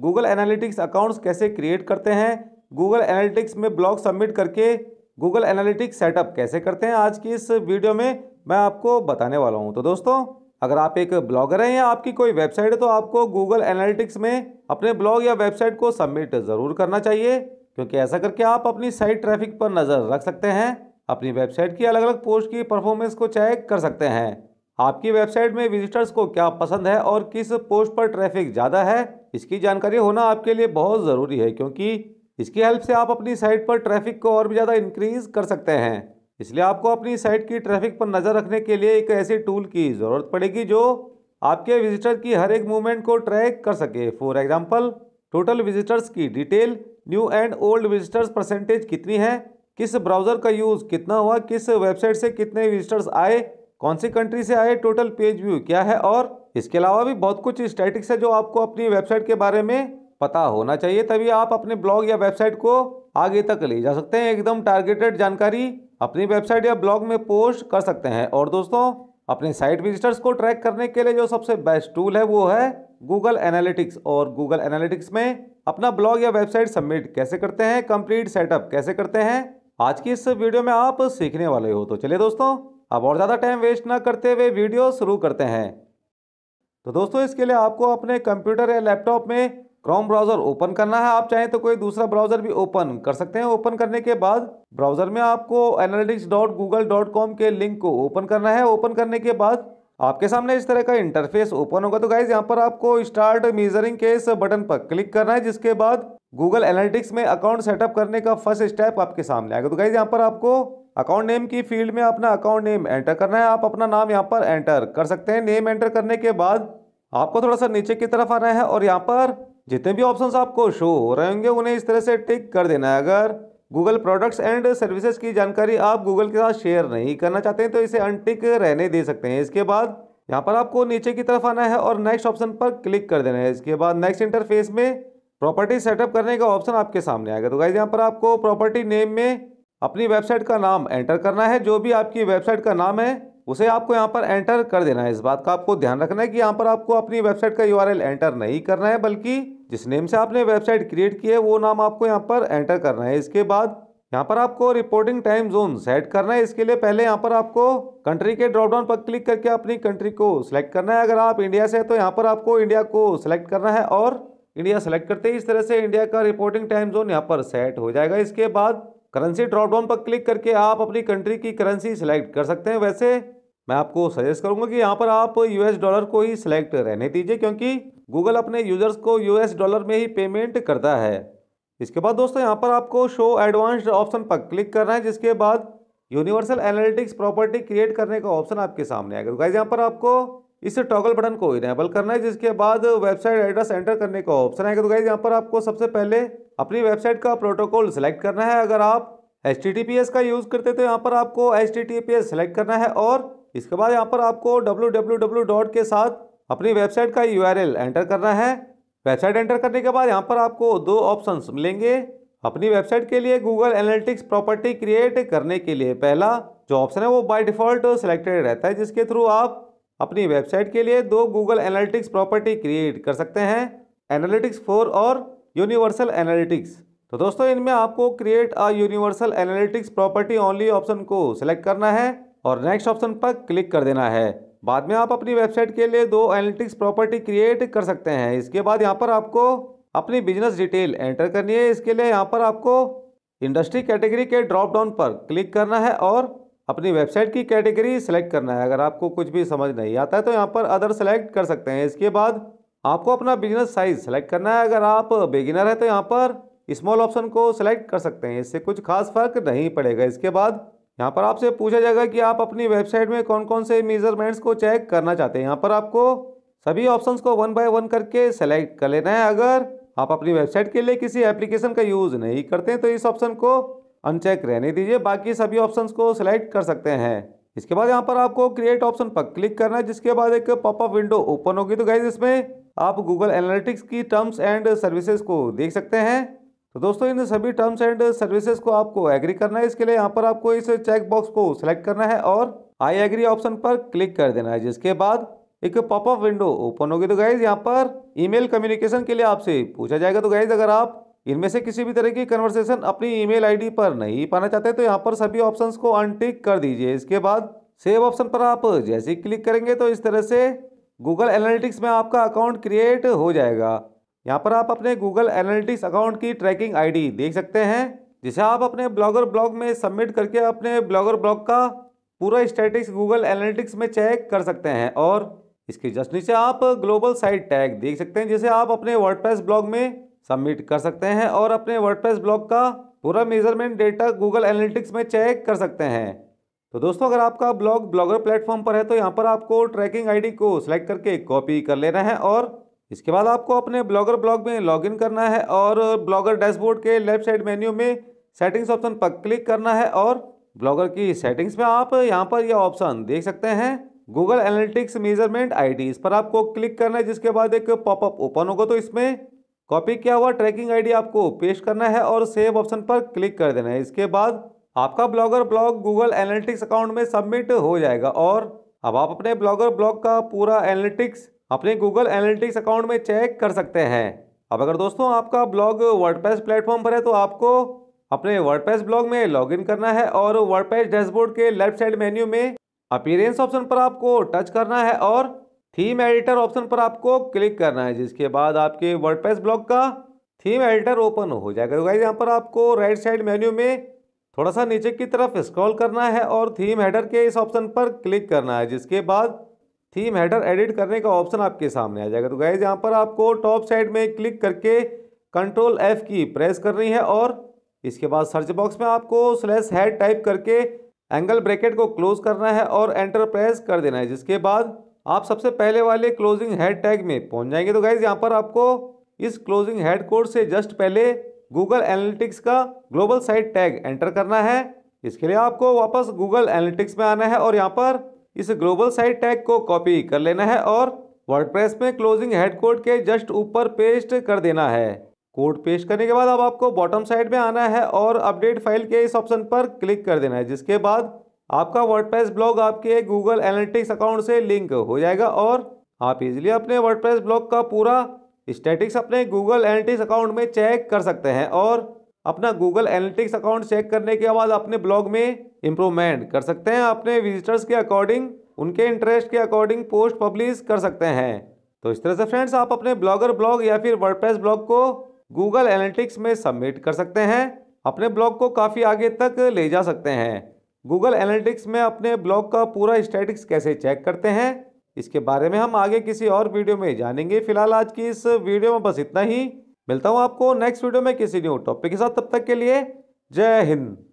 Google analytics accounts कैसे create करते हैं गूगल एनालिटिक्स में ब्लॉग सबमिट करके गूगल एनालिटिक्स सेटअप कैसे करते हैं आज की इस वीडियो में मैं आपको बताने वाला हूं तो दोस्तों अगर आप एक ब्लॉगर हैं या आपकी कोई वेबसाइट है तो आपको गूगल एनालिटिक्स में अपने ब्लॉग या वेबसाइट को सबमिट ज़रूर करना चाहिए क्योंकि ऐसा करके आप अपनी साइट ट्रैफिक पर नज़र रख सकते हैं अपनी वेबसाइट की अलग अलग पोस्ट की परफॉर्मेंस को चेक कर सकते हैं आपकी वेबसाइट में विजिटर्स को क्या पसंद है और किस पोस्ट पर ट्रैफिक ज़्यादा है इसकी जानकारी होना आपके लिए बहुत ज़रूरी है क्योंकि इसकी हेल्प से आप अपनी साइट पर ट्रैफिक को और भी ज़्यादा इंक्रीज़ कर सकते हैं इसलिए आपको अपनी साइट की ट्रैफिक पर नज़र रखने के लिए एक ऐसे टूल की ज़रूरत पड़ेगी जो आपके विजिटर की हर एक मूवमेंट को ट्रैक कर सके फॉर एग्जाम्पल टोटल विजिटर्स की detail new and old visitors percentage कितनी है किस ब्राउज़र का यूज़ कितना हुआ किस वेबसाइट से कितने विजिटर्स आए कौन सी कंट्री से आए टोटल पेज व्यू क्या है और इसके अलावा भी बहुत कुछ स्टैटिक्स है जो आपको अपनी वेबसाइट के बारे में पता होना चाहिए तभी आप अपने ब्लॉग या वेबसाइट को आगे तक ले जा सकते हैं एकदम टारगेटेड जानकारी अपनी वेबसाइट या ब्लॉग में पोस्ट कर सकते हैं और दोस्तों अपने साइट विजिटर्स को ट्रैक करने के लिए जो सबसे बेस्ट टूल है वो है गूगल एनालिटिक्स और गूगल एनालिटिक्स में अपना ब्लॉग या वेबसाइट सबमिट कैसे करते हैं कंप्लीट सेटअप कैसे करते हैं आज की इस वीडियो में आप सीखने वाले हो तो चलिए दोस्तों अब और ज़्यादा टाइम वेस्ट ना करते हुए वीडियो शुरू करते हैं तो दोस्तों इसके लिए आपको अपने कंप्यूटर या लैपटॉप में क्रोम ब्राउज़र ओपन करना है आप चाहें तो कोई दूसरा ब्राउज़र भी ओपन कर सकते हैं ओपन करने के बाद ब्राउज़र में आपको analytics dot Google dot com के लिंक को ओपन करना है ओपन करने के बाद आपके सामने इस तरह का इंटरफेस ओपन होगा तो गाइज यहाँ पर आपको स्टार्ट मेजरिंग के इस बटन पर क्लिक करना है जिसके बाद गूगल एनालिटिक्स में अकाउंट सेटअप करने का फर्स्ट स्टेप आपके सामने आएगा तो गाइज यहाँ पर आपको अकाउंट नेम की फील्ड में अपना अकाउंट नेम एंटर करना है आप अपना नाम यहाँ पर एंटर कर सकते हैं नेम एंटर करने के बाद आपको थोड़ा सा नीचे की तरफ आना है और यहाँ पर जितने भी ऑप्शंस आपको शो हो रहे होंगे उन्हें इस तरह से टिक कर देना है अगर गूगल प्रोडक्ट्स एंड सर्विसेज की जानकारी आप गूगल के साथ शेयर नहीं करना चाहते हैं तो इसे अनटिक रहने दे सकते हैं इसके बाद यहाँ पर आपको नीचे की तरफ आना है और नेक्स्ट ऑप्शन पर क्लिक कर देना है इसके बाद नेक्स्ट इंटरफेस में प्रॉपर्टी सेटअप करने का ऑप्शन आपके सामने आएगा तो गाइज यहाँ पर आपको प्रॉपर्टी नेम में अपनी वेबसाइट का नाम एंटर करना है जो भी आपकी वेबसाइट का नाम है उसे आपको यहाँ पर एंटर कर देना है इस बात का आपको ध्यान रखना है कि यहाँ पर आपको अपनी वेबसाइट का यू एंटर नहीं करना है बल्कि जिस नेम से आपने वेबसाइट क्रिएट की है वो नाम आपको यहाँ पर एंटर करना है इसके बाद यहाँ पर आपको रिपोर्टिंग टाइम जोन सेट करना है इसके लिए पहले यहाँ पर आपको कंट्री के ड्रॉपडाउन पर क्लिक करके अपनी कंट्री को सिलेक्ट करना है अगर आप इंडिया से हैं तो यहाँ पर आपको इंडिया को सिलेक्ट करना है और इंडिया सेलेक्ट करते ही इस तरह से इंडिया का रिपोर्टिंग टाइम जोन यहाँ पर सेट हो जाएगा इसके बाद करेंसी ड्रॉपडाउन पर क्लिक करके आप अपनी कंट्री की करेंसी सिलेक्ट कर सकते हैं वैसे मैं आपको सजेस्ट करूंगा कि यहाँ पर आप यूएस डॉलर को ही सिलेक्ट रहने दीजिए क्योंकि गूगल अपने यूजर्स को यूएस डॉलर में ही पेमेंट करता है इसके बाद दोस्तों यहाँ पर आपको शो एडवांस्ड ऑप्शन पर क्लिक करना है जिसके बाद यूनिवर्सल एनालिटिक्स प्रॉपर्टी क्रिएट करने का ऑप्शन आपके सामने आएगा गाइज तो यहाँ पर आपको इस टॉगल बटन को इनेबल करना है जिसके बाद वेबसाइट एड्रेस एंटर करने का ऑप्शन आएगा तो गाइज यहाँ पर आपको सबसे पहले अपनी वेबसाइट का प्रोटोकॉल सेलेक्ट करना है अगर आप एच का यूज़ करते तो यहाँ पर आपको एच सेलेक्ट करना है और इसके बाद यहाँ पर आपको डब्ल्यू के साथ अपनी वेबसाइट का यू एंटर करना है वेबसाइट एंटर करने के बाद यहाँ पर आपको दो ऑप्शन मिलेंगे अपनी वेबसाइट के लिए गूगल एनालिटिक्स प्रॉपर्टी क्रिएट करने के लिए पहला जो ऑप्शन है वो बाय डिफ़ॉल्ट सिलेक्टेड रहता है जिसके थ्रू आप अपनी वेबसाइट के लिए दो गूगल एनालिटिक्स प्रॉपर्टी क्रिएट कर सकते हैं एनालिटिक्स फोर और यूनिवर्सल एनालिटिक्स तो दोस्तों इनमें आपको create a universal analytics property only option को सिलेक्ट करना है और नेक्स्ट ऑप्शन पर क्लिक कर देना है बाद में आप अपनी वेबसाइट के लिए दो एनालिटिक्स प्रॉपर्टी क्रिएट कर सकते हैं इसके बाद यहाँ पर आपको अपनी बिजनेस डिटेल एंटर करनी है इसके लिए यहाँ पर आपको इंडस्ट्री कैटेगरी के ड्रॉप डाउन पर क्लिक करना है और अपनी वेबसाइट की कैटेगरी सेलेक्ट करना है अगर आपको कुछ भी समझ नहीं आता है तो यहाँ पर अदर सेलेक्ट कर सकते हैं इसके बाद आपको अपना बिजनेस साइज सेलेक्ट करना है अगर आप बिगिनर है तो यहाँ पर स्मॉल ऑप्शन को सेलेक्ट कर सकते हैं इससे कुछ खास फर्क नहीं पड़ेगा इसके बाद यहाँ पर आपसे पूछा जाएगा कि आप अपनी वेबसाइट में कौन कौन से मेजरमेंट्स को चेक करना चाहते हैं यहाँ पर आपको सभी ऑप्शंस को वन बाय वन करके सेलेक्ट कर लेना है अगर आप अपनी वेबसाइट के लिए किसी एप्लीकेशन का यूज़ नहीं करते हैं तो इस ऑप्शन को अनचेक रहने दीजिए बाकी सभी ऑप्शंस को सिलेक्ट कर सकते हैं इसके बाद यहाँ पर आपको क्रिएट ऑप्शन पर क्लिक करना है जिसके बाद एक पॉपअप विंडो ओपन होगी तो गाइज इसमें आप गूगल एनालिटिक्स की टर्म्स एंड सर्विसेज को देख सकते हैं तो दोस्तों इन सभी टर्म्स एंड सर्विसेज को आपको एग्री करना है इसके लिए यहाँ पर आपको इस चेक बॉक्स को सिलेक्ट करना है और आई एग्री ऑप्शन पर क्लिक कर देना है जिसके बाद एक पॉपअप विंडो ओपन होगी तो गाइज यहाँ पर ईमेल कम्युनिकेशन के लिए आपसे पूछा जाएगा तो गाइज अगर आप इनमें से किसी भी तरह की कन्वर्सेशन अपनी ईमेल आईडी पर नहीं पाना चाहते तो यहाँ पर सभी ऑप्शंस को अनटिक कर दीजिए इसके बाद सेव ऑप्शन पर आप जैसे ही क्लिक करेंगे तो इस तरह से गूगल एनालिटिक्स में आपका अकाउंट क्रिएट हो जाएगा यहाँ पर आप अपने गूगल एनालिटिक्स अकाउंट की ट्रैकिंग आईडी देख सकते हैं जिसे आप अपने ब्लॉगर ब्लॉग में सबमिट करके अपने ब्लॉगर ब्लॉग का पूरा स्टेटिक्स गूगल एनालिटिक्स में चेक कर सकते हैं और इसके जस्ट नीचे आप ग्लोबल साइट टैग देख सकते हैं जिसे आप अपने वर्डप्रेस ब्लॉग में सबमिट कर सकते हैं और अपने वर्डप्रेस ब्लॉग का पूरा मेजरमेंट डेटा गूगल एनालिटिक्स में चेक कर सकते हैं तो दोस्तों अगर आपका ब्लॉग ब्लॉगर प्लेटफॉर्म पर है तो यहाँ पर आपको ट्रैकिंग आईडी को सिलेक्ट करके कॉपी कर लेना है और इसके बाद आपको अपने ब्लॉगर ब्लॉग में लॉगिन करना है और ब्लॉगर डैशबोर्ड के लेफ्ट साइड मेन्यू में सेटिंग्स ऑप्शन पर क्लिक करना है और ब्लॉगर की सेटिंग्स में आप यहाँ पर यह ऑप्शन देख सकते हैं गूगल एनालिटिक्स मेजरमेंट आईडी इस पर आपको क्लिक करना है जिसके बाद एक पॉपअप ओपन होगा तो इसमें कॉपी किया हुआ ट्रैकिंग आईडी आपको पेश करना है और सेव ऑप्शन पर क्लिक कर देना है इसके बाद आपका Blogger blog Google analytics account में सबमिट हो जाएगा और अब आप अपने ब्लॉगर ब्लॉग का पूरा एनालिटिक्स अपने गूगल एनालिटिक्स अकाउंट में चेक कर सकते हैं अब अगर दोस्तों आपका ब्लॉग वर्डपेस प्लेटफॉर्म पर है तो आपको अपने वर्डपेस ब्लॉग में लॉगिन करना है और वर्डप्रेस डैशबोर्ड के लेफ्ट साइड मेन्यू में अपीयरेंस ऑप्शन पर आपको टच करना है और थीम एडिटर ऑप्शन पर आपको क्लिक करना है जिसके बाद आपके वर्डपेस ब्लॉग का थीम एडिटर ओपन हो जाएगा तो गाइज यहाँ पर आपको राइट साइड मेन्यू में थोड़ा सा नीचे की तरफ स्क्रॉल करना है और थीम हेडर के इस ऑप्शन पर क्लिक करना है जिसके बाद थीम हेडर एडिट करने का ऑप्शन आपके सामने आ जाएगा तो गाइज यहाँ पर आपको टॉप साइड में क्लिक करके कंट्रोल एफ की प्रेस करनी है और इसके बाद सर्च बॉक्स में आपको स्लैश हेड टाइप करके एंगल ब्रैकेट को क्लोज करना है और एंटर प्रेस कर देना है जिसके बाद आप सबसे पहले वाले क्लोजिंग हेड टैग में पहुंच जाएंगे तो गाइज यहाँ पर आपको इस क्लोजिंग हेड कोड से जस्ट पहले गूगल एनालिटिक्स का ग्लोबल साइट टैग एंटर करना है इसके लिए आपको वापस गूगल एनालिटिक्स में आना है और यहाँ पर इस ग्लोबल साइट टैग को कॉपी कर लेना है और वर्डप्रेस में क्लोजिंग हेड कोड के जस्ट ऊपर पेस्ट कर देना है कोड पेस्ट करने के बाद अब आपको बॉटम साइड में आना है और अपडेट फाइल के इस ऑप्शन पर क्लिक कर देना है जिसके बाद आपका वर्डप्रेस ब्लॉग आपके गूगल एनालिटिक्स अकाउंट से लिंक हो जाएगा और आप इजीली अपने वर्डप्रेस ब्लॉग का पूरा स्टैटिक्स अपने गूगल एनालिटिक्स अकाउंट में चेक कर सकते हैं और अपना गूगल एनालिटिक्स अकाउंट चेक करने के बाद अपने ब्लॉग में इम्प्रूवमेंट कर सकते हैं अपने विजिटर्स के अकॉर्डिंग उनके इंटरेस्ट के अकॉर्डिंग पोस्ट पब्लिश कर सकते हैं तो इस तरह से फ्रेंड्स आप अपने ब्लॉगर ब्लॉग या फिर वर्डप्रेस ब्लॉग को गूगल एनालिटिक्स में सबमिट कर सकते हैं अपने ब्लॉग को काफ़ी आगे तक ले जा सकते हैं गूगल एनालिटिक्स में अपने ब्लॉग का पूरा स्टैटिक्स कैसे चेक करते हैं इसके बारे में हम आगे किसी और वीडियो में जानेंगे फिलहाल आज की इस वीडियो में बस इतना ही मिलता हूँ आपको नेक्स्ट वीडियो में किसी न्यू टॉपिक के साथ तब तक के लिए जय हिंद